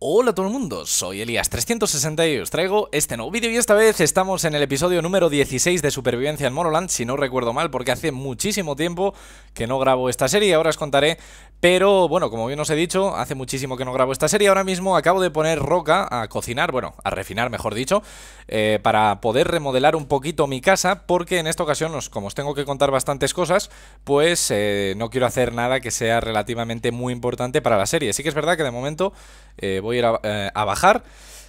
Hola a todo el mundo, soy Elías360 y os traigo este nuevo vídeo y esta vez estamos en el episodio número 16 de Supervivencia en Moroland, si no recuerdo mal, porque hace muchísimo tiempo que no grabo esta serie, ahora os contaré, pero bueno, como bien os he dicho, hace muchísimo que no grabo esta serie, ahora mismo acabo de poner roca a cocinar, bueno, a refinar mejor dicho, eh, para poder remodelar un poquito mi casa, porque en esta ocasión, como os tengo que contar bastantes cosas, pues eh, no quiero hacer nada que sea relativamente muy importante para la serie, Así que es verdad que de momento... Eh, voy a ir eh, a, bajar.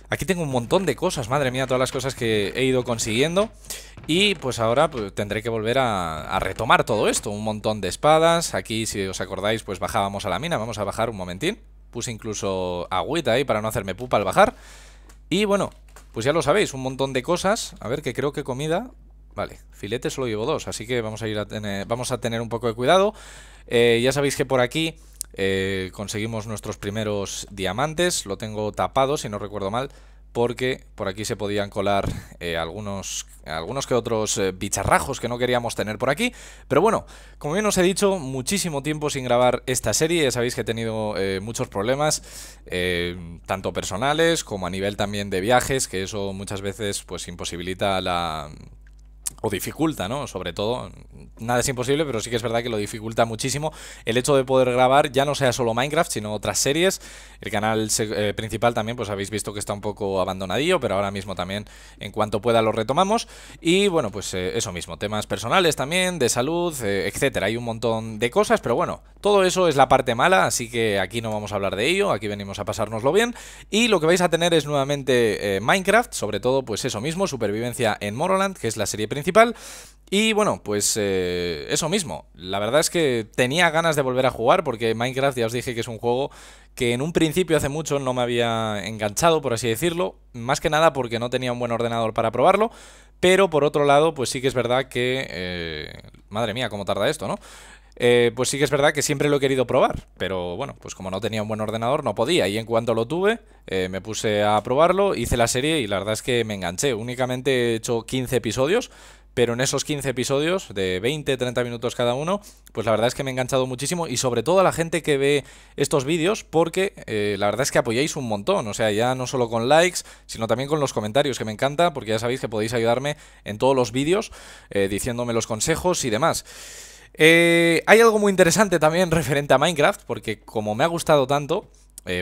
Aquí tengo un montón de cosas, madre mía, todas las cosas que he ido consiguiendo. Y pues ahora pues, tendré que volver a, retomar todo esto. Un montón de espadas. Aquí, si os acordáis, pues bajábamos a la mina. Vamos a bajar un momentín. Puse incluso agüita ahí para no hacerme pupa al bajar. Y bueno, pues ya lo sabéis, un montón de cosas. A ver, que creo que comida... Vale, filete solo llevo dos, así que vamos a, ir a tener, vamos a tener un poco de cuidado. Eh, ya sabéis que por aquí eh, conseguimos nuestros primeros diamantes, lo tengo tapado si no recuerdo mal, porque por aquí se podían colar eh, algunos, algunos que otros eh, bicharrajos que no queríamos tener por aquí. Pero bueno, como bien os he dicho, muchísimo tiempo sin grabar esta serie. Ya sabéis que he tenido muchos problemas, tanto personales como a nivel también de viajes, que eso muchas veces pues imposibilita la, o dificulta, ¿no? Sobre todo, nada es imposible, pero sí que es verdad que lo dificulta muchísimo el hecho de poder grabar ya no sea solo Minecraft, sino otras series. El canal eh, principal también, pues habéis visto que está un poco abandonadillo, pero ahora mismo también, en cuanto pueda, lo retomamos. Y bueno, pues eh, eso mismo, temas personales también, de salud, eh, etcétera. Hay un montón de cosas, pero bueno, todo eso es la parte mala, así que aquí no vamos a hablar de ello, aquí venimos a pasárnoslo bien. Y lo que vais a tener es nuevamente Minecraft, sobre todo, pues eso mismo, supervivencia en Moroland, que es la serie principal y bueno, pues eh, eso mismo. La verdad es que tenía ganas de volver a jugar porque Minecraft ya os dije que es un juego que en un principio hace mucho no me había enganchado, por así decirlo. Más que nada porque no tenía un buen ordenador para probarlo. Pero por otro lado, pues sí que es verdad que... Eh, madre mía, cómo tarda esto, ¿no? Eh, pues sí que es verdad que siempre lo he querido probar, pero bueno, pues como no tenía un buen ordenador no podía y en cuanto lo tuve me puse a probarlo, hice la serie y la verdad es que me enganché, únicamente he hecho 15 episodios, pero en esos 15 episodios de 20, 30 minutos cada uno, pues la verdad es que me he enganchado muchísimo y sobre todo a la gente que ve estos vídeos porque eh, la verdad es que apoyáis un montón, o sea, ya no solo con likes, sino también con los comentarios, que me encanta porque ya sabéis que podéis ayudarme en todos los vídeos eh, diciéndome los consejos y demás. Eh, hay algo muy interesante también referente a Minecraft, porque como me ha gustado tanto,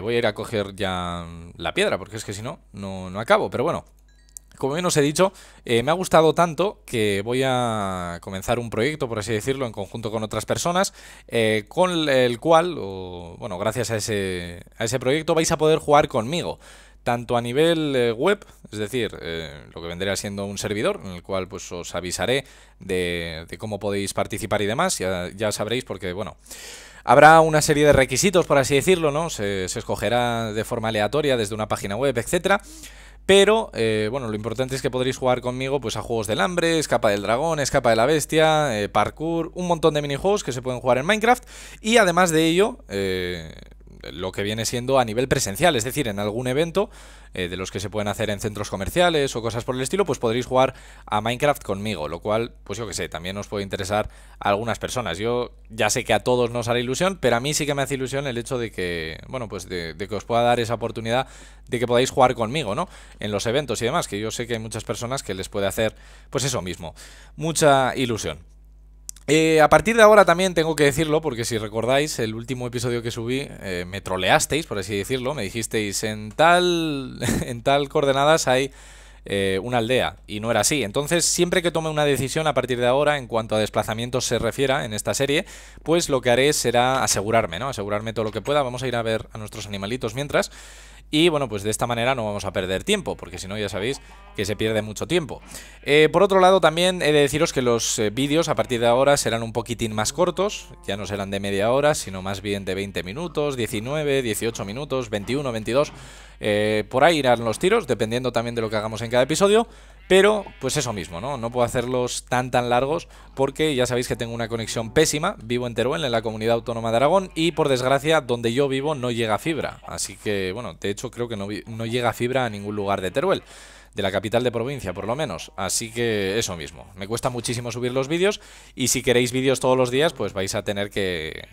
voy a ir a coger ya la piedra, porque es que si no, no, no acabo. Pero bueno, como bien os he dicho, eh, me ha gustado tanto que voy a comenzar un proyecto, por así decirlo, en conjunto con otras personas, eh, con el cual, bueno, gracias a ese, a ese proyecto vais a poder jugar conmigo tanto a nivel eh, web, es decir, lo que vendría siendo un servidor, en el cual pues os avisaré de, cómo podéis participar y demás, ya, sabréis porque, bueno, habrá una serie de requisitos, por así decirlo, ¿no? Se, se escogerá de forma aleatoria desde una página web, etcétera. Pero, eh, bueno, lo importante es que podréis jugar conmigo pues a juegos del hambre, escapa del dragón, escapa de la bestia, eh, parkour, un montón de minijuegos que se pueden jugar en Minecraft. Y además de ello, eh, lo que viene siendo a nivel presencial, es decir, en algún evento eh, de los que se pueden hacer en centros comerciales o cosas por el estilo, pues podréis jugar a Minecraft conmigo, lo cual, pues yo que sé, también os puede interesar a algunas personas. Yo ya sé que a todos nos hará ilusión, pero a mí sí que me hace ilusión el hecho de que, bueno, pues de que os pueda dar esa oportunidad de que podáis jugar conmigo, ¿no? En los eventos y demás, que yo sé que hay muchas personas que les puede hacer, pues eso mismo, mucha ilusión. Eh, a partir de ahora también tengo que decirlo, porque si recordáis, el último episodio que subí eh, me troleasteis, por así decirlo, me dijisteis, en tal, en tal coordenadas hay eh, una aldea, y no era así. Entonces, siempre que tome una decisión a partir de ahora en cuanto a desplazamientos se refiera en esta serie, pues lo que haré será asegurarme, ¿no? Asegurarme todo lo que pueda. Vamos a ir a ver a nuestros animalitos mientras. Y bueno, pues de esta manera no vamos a perder tiempo, porque si no ya sabéis que se pierde mucho tiempo. Eh, por otro lado, también he de deciros que los eh, vídeos a partir de ahora serán un poquitín más cortos, ya no serán de media hora, sino más bien de 20 minutos, 19, 18 minutos, 21, 22. Eh, por ahí irán los tiros, dependiendo también de lo que hagamos en cada episodio. Pero, pues eso mismo, ¿no? No puedo hacerlos tan tan largos porque ya sabéis que tengo una conexión pésima. Vivo en Teruel, en la comunidad autónoma de Aragón, y por desgracia, donde yo vivo no llega fibra. Así que, bueno, de hecho creo que no, no llega fibra a ningún lugar de Teruel de la capital de provincia, por lo menos. Así que eso mismo. Me cuesta muchísimo subir los vídeos y si queréis vídeos todos los días, pues vais a tener que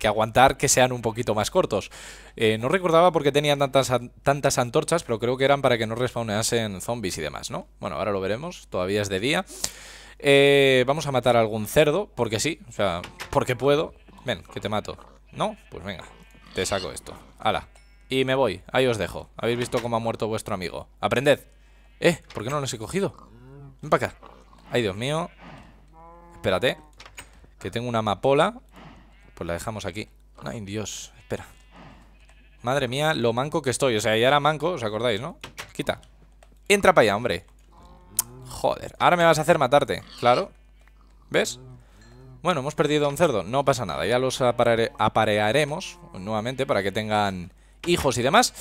que aguantar que sean un poquito más cortos. Eh, no recordaba por qué tenían tantas, tantas antorchas, pero creo que eran para que no respawnasen zombies y demás, ¿no? Bueno, ahora lo veremos, todavía es de día. Eh, vamos a matar algún cerdo, porque sí, o sea, porque puedo. Ven, que te mato. ¿No? Pues venga, te saco esto. Hala. Y me voy, ahí os dejo. Habéis visto cómo ha muerto vuestro amigo. Aprended. Eh, ¿por qué no los he cogido? Ven para acá. Ay, Dios mío. Espérate. Que tengo una amapola pues la dejamos aquí. Ay, Dios, espera. Madre mía, lo manco que estoy. O sea, ya era manco, ¿os acordáis, no? Quita. Entra para allá, hombre. Joder, ahora me vas a hacer matarte. Claro. ¿Ves? Bueno, hemos perdido un cerdo. No pasa nada, ya los aparearemos nuevamente para que tengan hijos y demás.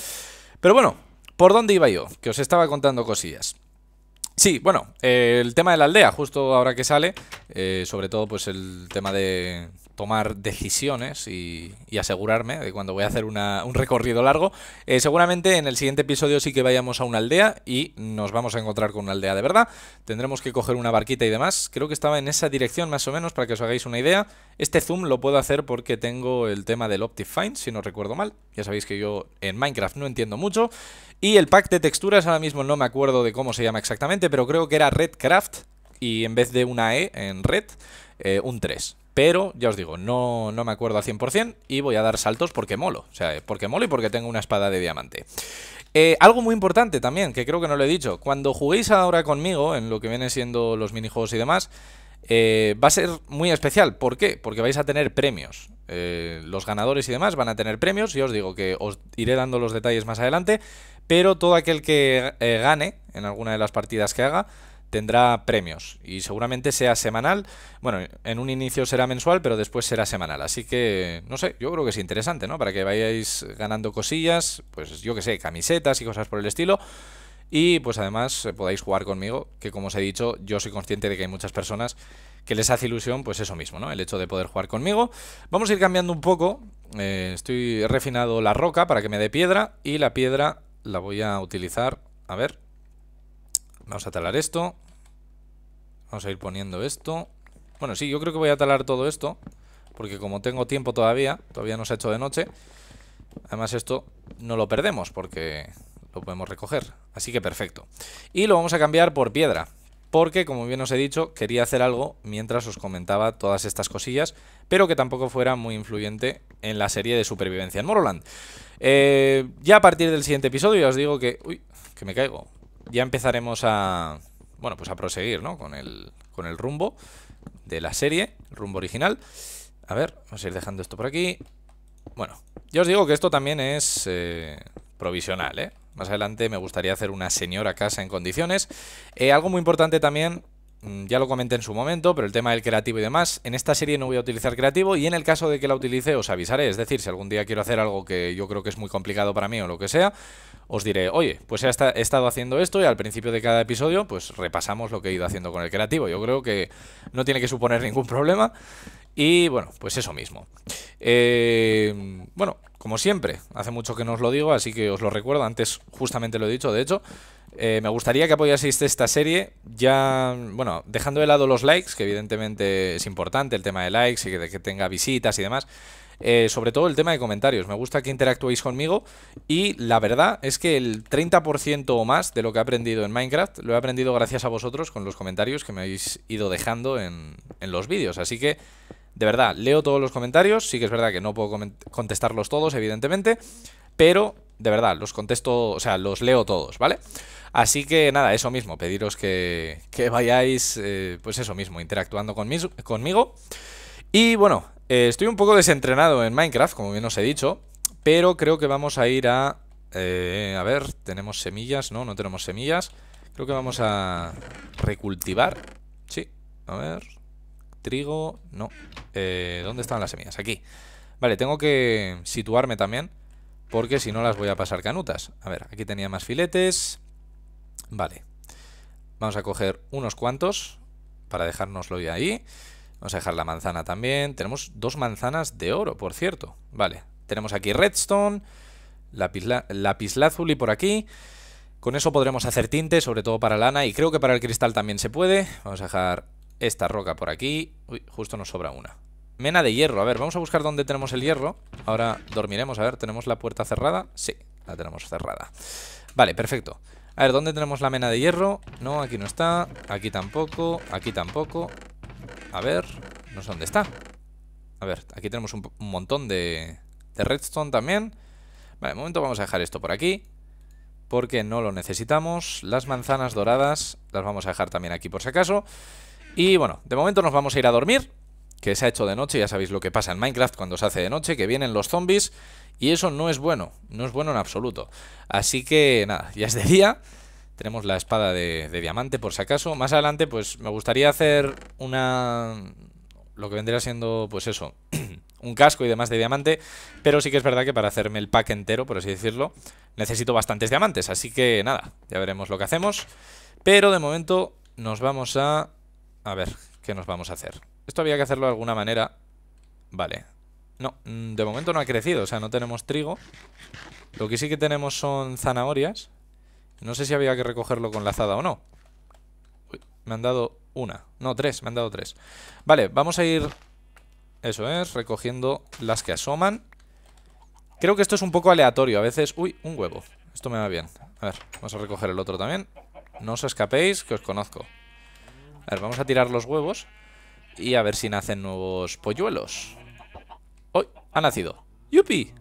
Pero bueno, ¿por dónde iba yo? Que os estaba contando cosillas. Sí, bueno, el tema de la aldea, justo ahora que sale, eh, sobre todo pues el tema de tomar decisiones y, asegurarme de cuando voy a hacer un recorrido largo. Eh, seguramente en el siguiente episodio sí que vayamos a una aldea y nos vamos a encontrar con una aldea de verdad. Tendremos que coger una barquita y demás. Creo que estaba en esa dirección más o menos para que os hagáis una idea. Este zoom lo puedo hacer porque tengo el tema del Optifine, si no recuerdo mal. Ya sabéis que yo en Minecraft no entiendo mucho. Y el pack de texturas, ahora mismo no me acuerdo de cómo se llama exactamente, pero creo que era Redcraft, y en vez de una E en red, eh, un 3. Pero, ya os digo, no, no me acuerdo al 100% y voy a dar saltos porque molo. O sea, porque molo y porque tengo una espada de diamante. Eh, algo muy importante también, que creo que no lo he dicho. Cuando juguéis ahora conmigo, en lo que vienen siendo los minijuegos y demás, eh, va a ser muy especial. ¿Por qué? Porque vais a tener premios. los ganadores y demás van a tener premios. Y os digo que os iré dando los detalles más adelante. Pero todo aquel que gane en alguna de las partidas que haga tendrá premios y seguramente sea semanal. Bueno, en un inicio será mensual, pero después será semanal. Así que, no sé, yo creo que es interesante, ¿no? Para que vayáis ganando cosillas, pues yo que sé, camisetas y cosas por el estilo. Y pues además podáis jugar conmigo, que como os he dicho, yo soy consciente de que hay muchas personas que les hace ilusión, pues eso mismo, ¿no? El hecho de poder jugar conmigo. Vamos a ir cambiando un poco. Eh, estoy refinado la roca para que me dé piedra y la piedra la voy a utilizar, a ver, Vamos a talar esto. Vamos a ir poniendo esto. Bueno, sí, yo creo que voy a talar todo esto. Porque como tengo tiempo todavía, todavía no se ha hecho de noche. Además esto no lo perdemos porque lo podemos recoger. Así que perfecto. Y lo vamos a cambiar por piedra. Porque, como bien os he dicho, quería hacer algo mientras os comentaba todas estas cosillas, pero que tampoco fuera muy influyente en la serie de supervivencia en Moroland. Eh, ya a partir del siguiente episodio ya os digo que... Uy, que me caigo ya empezaremos a, bueno, pues a proseguir, ¿no? Con el, con el rumbo de la serie, el rumbo original. A ver, vamos a ir dejando esto por aquí. Bueno, yo os digo que esto también es eh, provisional, ¿eh? Más adelante me gustaría hacer una señora casa en condiciones. Eh, algo muy importante también, mm, ya lo comenté en su momento, pero el tema del creativo y demás. En esta serie no voy a utilizar creativo y en el caso de que la utilice os avisaré. Es decir, si algún día quiero hacer algo que yo creo que es muy complicado para mí o lo que sea, os diré, oye, pues he, estado haciendo esto y al principio de cada episodio pues repasamos lo que he ido haciendo con el creativo. Yo creo que no tiene que suponer ningún problema. Y bueno, pues eso mismo. Eh, bueno, como siempre, hace mucho que no os lo digo, así que os lo recuerdo, antes justamente lo he dicho, de hecho, eh, me gustaría que apoyaseis esta serie, ya, bueno, dejando de lado los likes, que evidentemente es importante el tema de likes y de que tenga visitas y demás, eh, sobre todo el tema de comentarios. Me gusta que interactuéis conmigo y la verdad es que el 30% o más de lo que he aprendido en Minecraft lo he aprendido gracias a vosotros con los comentarios que me habéis ido dejando en, los vídeos. Así que de verdad, leo todos los comentarios. Sí que es verdad que no puedo contestarlos todos, evidentemente. Pero, de verdad, los contesto, o sea, los leo todos, ¿vale? Así que nada, eso mismo, pediros que, que vayáis, eh, pues eso mismo, interactuando conmigo. Y bueno, eh, estoy un poco desentrenado en Minecraft, como bien os he dicho, pero creo que vamos a ir a... Eh, a ver, ¿tenemos semillas? No, no tenemos semillas. Creo que vamos a recultivar. Sí, a ver... Trigo, no. Eh, ¿Dónde están las semillas? Aquí. Vale, tengo que situarme también, porque si no las voy a pasar canutas. A ver, aquí tenía más filetes. Vale. Vamos a coger unos cuantos para dejárnoslo ya ahí. Vamos a dejar la manzana también. Tenemos dos manzanas de oro, por cierto. Vale, tenemos aquí redstone, lapislázuli por aquí. Con eso podremos hacer tinte, sobre todo para lana, y creo que para el cristal también se puede. Vamos a dejar esta roca por aquí. Uy, justo nos sobra una. Mena de hierro, a ver, vamos a buscar dónde tenemos el hierro. Ahora dormiremos, a ver, ¿tenemos la puerta cerrada? Sí, la tenemos cerrada. Vale, perfecto. A ver, ¿dónde tenemos la mena de hierro? No, aquí no está, aquí tampoco, aquí tampoco, a ver, no sé dónde está. A ver, aquí tenemos un, montón de, de redstone también. Vale, de momento vamos a dejar esto por aquí porque no lo necesitamos. Las manzanas doradas las vamos a dejar también aquí por si acaso. Y bueno, de momento nos vamos a ir a dormir, que se ha hecho de noche, ya sabéis lo que pasa en Minecraft cuando se hace de noche, que vienen los zombies, y eso no es bueno, no es bueno en absoluto. Así que nada, ya es de día, tenemos la espada de, diamante, por si acaso. Más adelante, pues me gustaría hacer una... Lo que vendría siendo, pues eso, un casco y demás de diamante. Pero sí que es verdad que para hacerme el pack entero, por así decirlo, necesito bastantes diamantes. Así que nada, ya veremos lo que hacemos. Pero de momento nos vamos a... A ver, ¿qué nos vamos a hacer? Esto había que hacerlo de alguna manera. Vale. No, mm, de momento no ha crecido, o sea, no tenemos trigo. Lo que sí que tenemos son zanahorias. No sé si había que recogerlo con lazada o no. me han dado una. No, tres, me han dado tres. Vale, vamos a ir... Eso es, recogiendo las que asoman. Creo que esto es un poco aleatorio. A veces... Uy, un huevo. Esto me va bien. A ver, vamos a recoger el otro también. No os escapéis, que os conozco. A ver, vamos a tirar los huevos. Y a ver si nacen nuevos polluelos. ¡Uy! Ha nacido. ¡Yupi!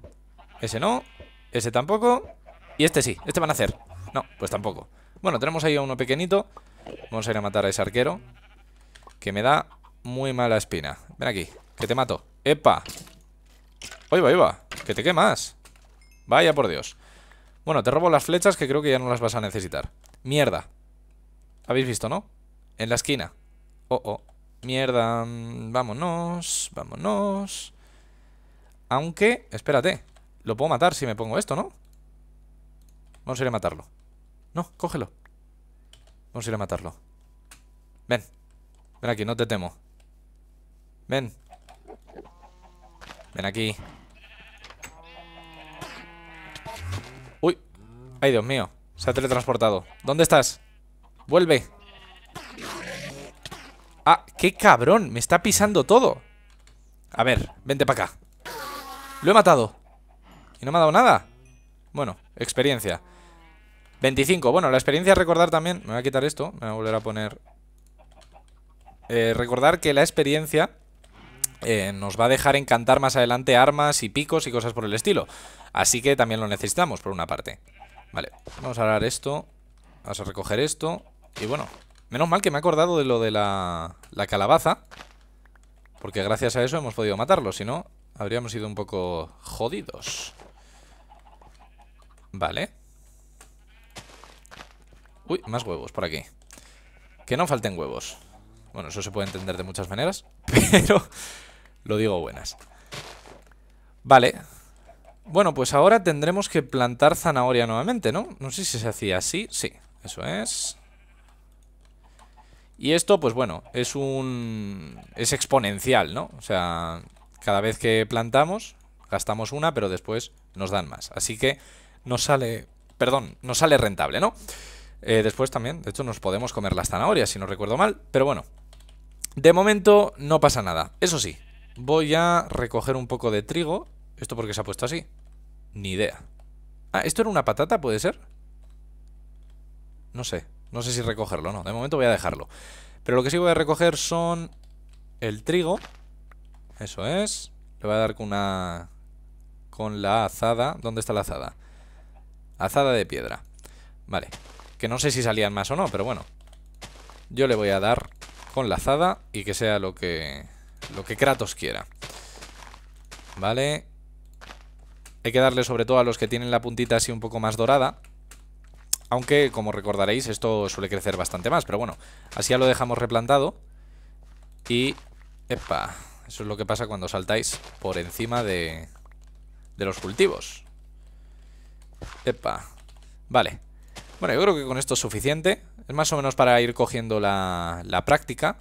Ese no, ese tampoco. Y este sí, este va a nacer. No, pues tampoco. Bueno, tenemos ahí a uno pequeñito. Vamos a ir a matar a ese arquero. Que me da muy mala espina. Ven aquí, que te mato. ¡Epa! ¡Oye, va, iba! ¡Que te quemas! Vaya por Dios. Bueno, te robo las flechas que creo que ya no las vas a necesitar. Mierda. ¿Habéis visto, no? En la esquina. Oh, oh. Mierda. Vámonos. Vámonos. Aunque, espérate. Lo puedo matar si me pongo esto, ¿no? Vamos a ir a matarlo. No, cógelo. Vamos a ir a matarlo. Ven. Ven aquí, no te temo. Ven. Ven aquí. Uy. Ay, Dios mío. Se ha teletransportado. ¿Dónde estás? Vuelve. Ah, qué cabrón. Me está pisando todo. A ver, vente para acá. Lo he matado. Y no me ha dado nada. Bueno, experiencia. 25. Bueno, la experiencia es recordar también... Me voy a quitar esto. Me voy a volver a poner... Eh, recordar que la experiencia... Eh, nos va a dejar encantar más adelante armas y picos y cosas por el estilo. Así que también lo necesitamos, por una parte. Vale, vamos a agarrar esto. Vamos a recoger esto. Y bueno, menos mal que me he acordado de lo de la, la calabaza. Porque gracias a eso hemos podido matarlo. Si no, habríamos sido un poco jodidos. Vale. Uy, más huevos por aquí. Que no falten huevos. Bueno, eso se puede entender de muchas maneras, pero lo digo buenas. Vale. Bueno, pues ahora tendremos que plantar zanahoria nuevamente, ¿no? No sé si se hacía así. Sí, eso es. Y esto, pues bueno, es un... Es exponencial, ¿no? O sea, cada vez que plantamos, gastamos una, pero después nos dan más. Así que nos sale... Perdón, nos sale rentable, ¿no? Eh, después también, de hecho, nos podemos comer las zanahorias, si no recuerdo mal. Pero bueno, de momento no pasa nada. Eso sí, voy a recoger un poco de trigo. ¿Esto por qué se ha puesto así? Ni idea. Ah, ¿esto era una patata, puede ser? No sé, no sé si recogerlo, no. De momento voy a dejarlo. Pero lo que sí voy a recoger son el trigo. Eso es. Le voy a dar con una... Con la azada. ¿Dónde está la azada? Azada de piedra. Vale. Que no sé si salían más o no, pero bueno. Yo le voy a dar con la azada y que sea lo que, lo que Kratos quiera. Vale. Hay que darle sobre todo a los que tienen la puntita así un poco más dorada. Aunque, como recordaréis, esto suele crecer bastante más. Pero bueno, así ya lo dejamos replantado. Y... ¡Epa! Eso es lo que pasa cuando saltáis por encima de, de los cultivos. ¡Epa! Vale. Bueno, yo creo que con esto es suficiente. Es más o menos para ir cogiendo la, práctica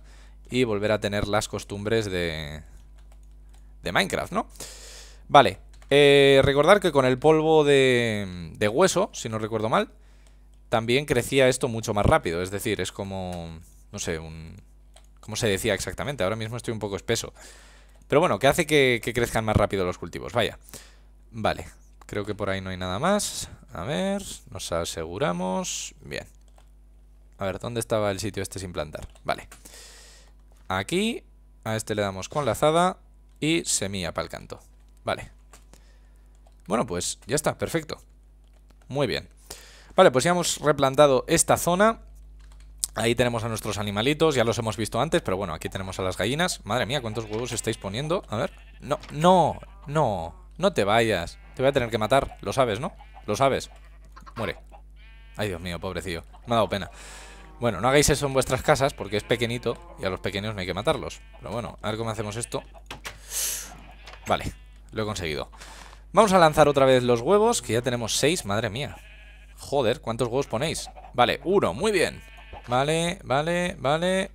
y volver a tener las costumbres de, de Minecraft, ¿no? Vale, eh, recordar que con el polvo de, de hueso, si no recuerdo mal, también crecía esto mucho más rápido. Es decir, es como, no sé, un... ¿Cómo se decía exactamente? Ahora mismo estoy un poco espeso. Pero bueno, ¿qué hace que, que crezcan más rápido los cultivos, vaya. Vale, creo que por ahí no hay nada más. A ver, nos aseguramos. Bien. A ver, ¿dónde estaba el sitio este sin plantar? Vale. Aquí, a este le damos con la azada y semilla para el canto. Vale. Bueno, pues ya está, perfecto. Muy bien. Vale, pues ya hemos replantado esta zona. Ahí tenemos a nuestros animalitos, ya los hemos visto antes, pero bueno, aquí tenemos a las gallinas. Madre mía, ¿cuántos huevos estáis poniendo? A ver. No, no, no, no te vayas. Te voy a tener que matar, lo sabes, ¿no? Lo sabes. Muere. Ay, Dios mío, pobrecillo. Me ha dado pena. Bueno, no hagáis eso en vuestras casas porque es pequeñito y a los pequeños no hay que matarlos. Pero bueno, a ver cómo hacemos esto. Vale, lo he conseguido. Vamos a lanzar otra vez los huevos, que ya tenemos seis, madre mía. Joder, ¿cuántos huevos ponéis? Vale, uno, muy bien. Vale, vale, vale.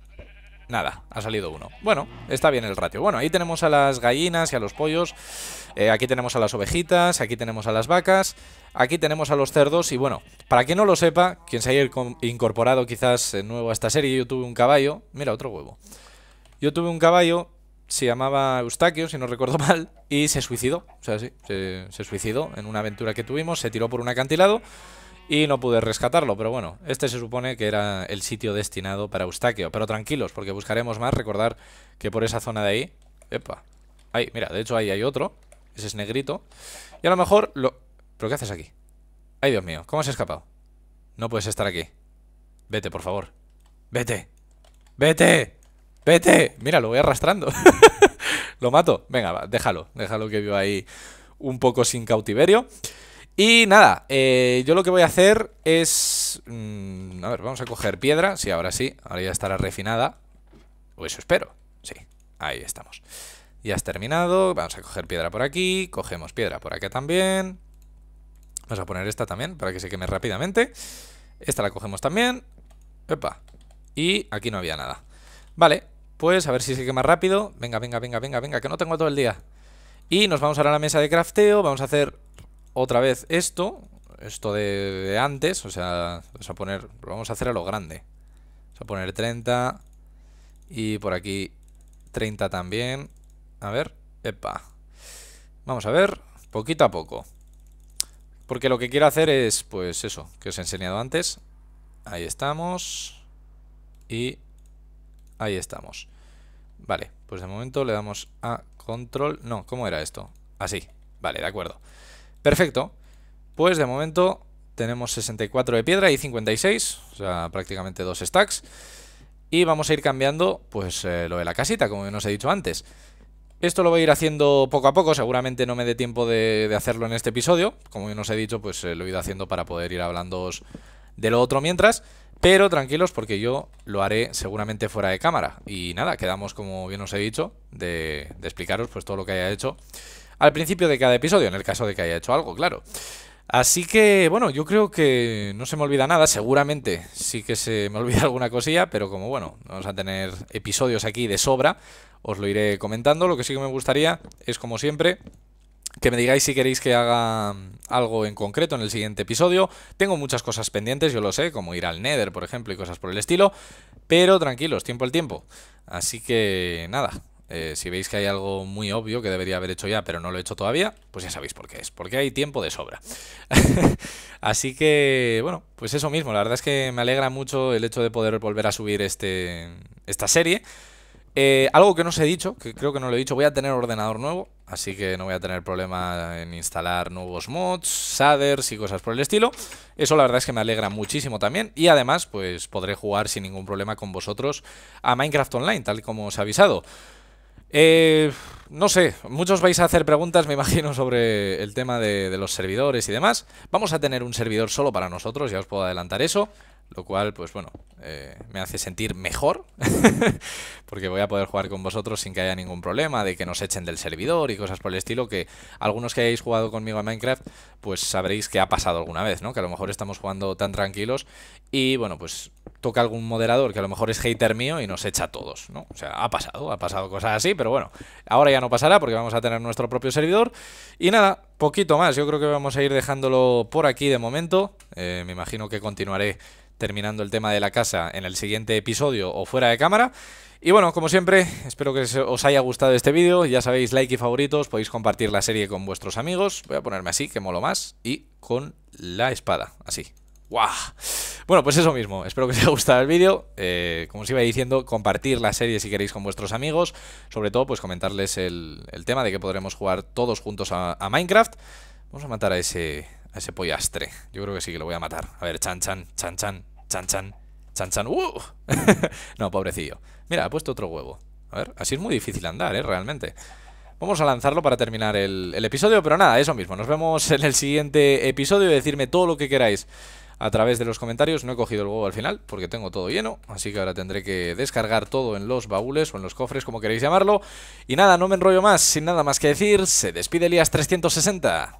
Nada, ha salido uno. Bueno, está bien el ratio. Bueno, ahí tenemos a las gallinas y a los pollos. Eh, aquí tenemos a las ovejitas, aquí tenemos a las vacas, aquí tenemos a los cerdos. Y bueno, para quien no lo sepa, quien se haya incorporado quizás eh, nuevo a esta serie, yo tuve un caballo. Mira, otro huevo. Yo tuve un caballo, se llamaba Eustaquio, si no recuerdo mal, y se suicidó. O sea, sí, se suicidó en una aventura que tuvimos, se tiró por un acantilado y no pude rescatarlo, pero bueno, este se supone que era el sitio destinado para Eustaquio, pero tranquilos, porque buscaremos más, recordar que por esa zona de ahí, epa, ahí, mira, de hecho ahí hay otro, ese es negrito, y a lo mejor lo... ¿Pero qué haces aquí? Ay, Dios mío, ¿cómo has escapado? No puedes estar aquí. Vete, por favor. Vete. Vete. Vete. Mira, lo voy arrastrando. lo mato. Venga, va, déjalo. Déjalo que viva ahí un poco sin cautiverio. Y nada, eh, yo lo que voy a hacer es... Mm, a ver, vamos a coger piedra. Sí, ahora sí. Ahora ya estará refinada. O eso espero. Sí, ahí estamos. Ya has terminado. Vamos a coger piedra por aquí. Cogemos piedra por acá también. Vamos a poner esta también para que se queme rápidamente. Esta la cogemos también. Epa. Y aquí no había nada. Vale, pues a ver si se quema rápido. Venga, venga, venga, venga, venga, que no tengo todo el día. Y nos vamos ahora a la mesa de crafteo. Vamos a hacer otra vez esto, esto de, antes, o sea, vamos a poner, lo vamos a hacer a lo grande. Vamos a poner 30 y por aquí 30 también. A ver, epa. Vamos a ver, poquito a poco. Porque lo que quiero hacer es, pues eso, que os he enseñado antes. Ahí estamos. Y ahí estamos. Vale, pues de momento le damos a control... No, ¿cómo era esto? Así. Vale, de acuerdo. Perfecto. Pues de momento tenemos 64 de piedra y 56, o sea, prácticamente dos stacks. Y vamos a ir cambiando pues eh, lo de la casita, como os he dicho antes. Esto lo voy a ir haciendo poco a poco, seguramente no me dé tiempo de, hacerlo en este episodio. Como bien os he dicho, pues eh, lo he ido haciendo para poder ir hablándoos de lo otro mientras. Pero tranquilos porque yo lo haré seguramente fuera de cámara. Y nada, quedamos como bien os he dicho de, explicaros pues todo lo que haya hecho al principio de cada episodio, en el caso de que haya hecho algo, claro. Así que, bueno, yo creo que no se me olvida nada, seguramente sí que se me olvida alguna cosilla, pero como, bueno, vamos a tener episodios aquí de sobra, os lo iré comentando. Lo que sí que me gustaría es, como siempre, que me digáis si queréis que haga mm, algo en concreto en el siguiente episodio. Tengo muchas cosas pendientes, yo lo sé, como ir al Nether, por ejemplo, y cosas por el estilo, pero tranquilos, tiempo al tiempo. Así que, nada, eh, si veis que hay algo muy obvio que debería haber hecho ya, pero no lo he hecho todavía, pues ya sabéis por qué es, porque hay tiempo de sobra. Así que, bueno, pues eso mismo, la verdad es que me alegra mucho el hecho de poder volver a subir este, esta serie. Eh, algo que no os he dicho, que creo que no lo he dicho, voy a tener ordenador nuevo, así que no voy a tener problema en instalar nuevos mods, shaders y cosas por el estilo. Eso la verdad es que me alegra muchísimo también y además pues podré jugar sin ningún problema con vosotros a Minecraft Online, tal como os he avisado. Eh, no sé, muchos vais a hacer preguntas, me imagino, sobre el tema de, de, los servidores y demás. Vamos a tener un servidor solo para nosotros, ya os puedo adelantar eso lo cual, pues bueno, eh, me hace sentir mejor, porque voy a poder jugar con vosotros sin que haya ningún problema de que nos echen del servidor y cosas por el estilo, que algunos que hayáis jugado conmigo a Minecraft, pues sabréis que ha pasado alguna vez, ¿no? Que a lo mejor estamos jugando tan tranquilos y, bueno, pues toca algún moderador que a lo mejor es hater mío y nos echa a todos, ¿no? O sea, ha pasado, ha pasado cosas así, pero bueno, ahora ya no pasará porque vamos a tener nuestro propio servidor. Y nada, poquito más, yo creo que vamos a ir dejándolo por aquí de momento, eh, me imagino que continuaré terminando el tema de la casa en el siguiente episodio o fuera de cámara. Y bueno, como siempre, espero que os haya gustado este vídeo. Ya sabéis, like y favoritos, podéis compartir la serie con vuestros amigos. Voy a ponerme así, que molo más. Y con la espada, así. ¡Guau! Bueno, pues eso mismo. Espero que os haya gustado el vídeo. Eh, como os iba diciendo, compartir la serie si queréis con vuestros amigos. Sobre todo, pues comentarles el, tema de que podremos jugar todos juntos a Minecraft. Vamos a matar a ese a ese pollastre. Yo creo que sí que lo voy a matar. A ver, chan, chan, chan, chan, chan, chan, chan, chan. ¡Uh! no, pobrecillo. Mira, ha puesto otro huevo. A ver, así es muy difícil andar, ¿eh? Realmente. Vamos a lanzarlo para terminar el, episodio, pero nada, eso mismo. Nos vemos en el siguiente episodio. Decirme todo lo que queráis a través de los comentarios. No he cogido el huevo al final porque tengo todo lleno, así que ahora tendré que descargar todo en los baúles o en los cofres, como queréis llamarlo. Y nada, no me enrollo más, sin nada más que decir, se despide Elías 360.